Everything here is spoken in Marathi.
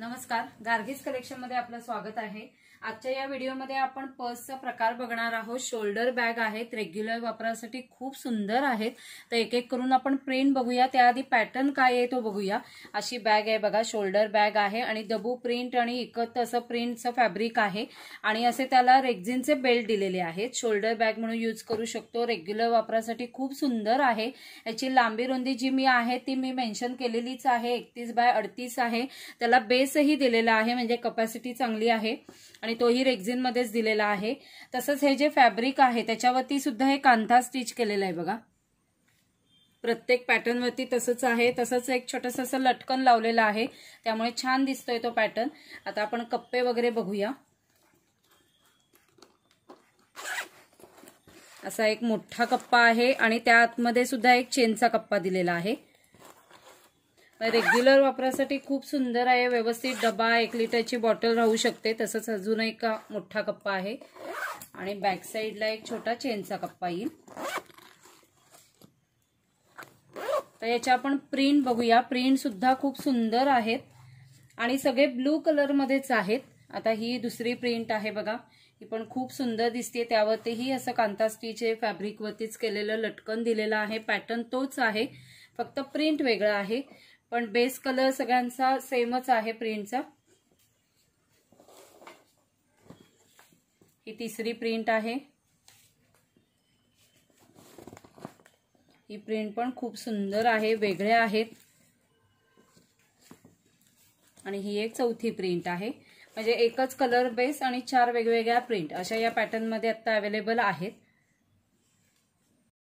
नमस्कार गार्गीज कलेक्शन मध्ये आपलं स्वागत आहे आजच्या या व्हिडिओमध्ये आपण पर्सचा प्रकार बघणार आहोत शोल्डर बॅग आहेत रेग्युलर वापरासाठी खूप सुंदर आहेत तर एक एक करून आपण प्रिंट बघूया त्याआधी पॅटर्न काय आहे तो बघूया अशी बॅग आहे बघा शोल्डर बॅग आहे आणि दबू प्रिंट आणि एकत्र असं प्रिंटचं फॅब्रिक आहे आणि असे त्याला रेग्झिनचे बेल्ट दिलेले आहेत शोल्डर बॅग म्हणून यूज करू शकतो रेग्युलर वापरासाठी खूप सुंदर आहे याची लांबी रुंदी जी मी आहे ती मी मेन्शन केलेलीच आहे एकतीस बाय अडतीस आहे त्याला बेस स्पेसही दिलेला आहे म्हणजे कपॅसिटी चांगली आहे आणि तोही रेक्झिनमध्येच दिलेला आहे तसंच हे जे फॅब्रिक आहे त्याच्यावरती सुद्धा हे कांथा स्टिच केलेलं आहे बघा प्रत्येक पॅटर्नवरती तसंच आहे तसंच एक छोटंसं असं लटकन लावलेलं आहे त्यामुळे छान दिसतोय तो पॅटर्न आता आपण कप्पे वगैरे बघूया असा एक मोठा कप्पा आहे आणि त्या आतमध्ये सुद्धा एक चेनचा कप्पा दिलेला आहे रेग्युलर वापरासाठी खूप सुंदर आहे व्यवस्थित डबा एक लिटरची बॉटल राहू शकते तसंच अजून एक मोठा कप्पा आहे आणि बॅक साईडला एक छोटा चेनचा कप्पा येईल तर याच्या आपण प्रिंट बघूया प्रिंट सुद्धा खूप सुंदर आहेत आणि सगळे ब्लू कलरमध्येच आहेत आता ही दुसरी प्रिंट आहे बघा ही पण खूप सुंदर दिसते त्यावरतीही असं कांता स्टीच हे फॅब्रिकवरतीच केलेलं लटकन दिलेलं आहे पॅटर्न तोच आहे फक्त प्रिंट वेगळा आहे पण बेस कलर सगळ्यांचा सेमच आहे प्रिंटचा ही तिसरी प्रिंट आहे ही प्रिंट पण खूप सुंदर आहे वेगळ्या आहेत आणि ही एक चौथी प्रिंट आहे म्हणजे एकच कलर बेस आणि चार वेगवेगळ्या प्रिंट अशा या पॅटर्नमध्ये आत्ता अवेलेबल आहेत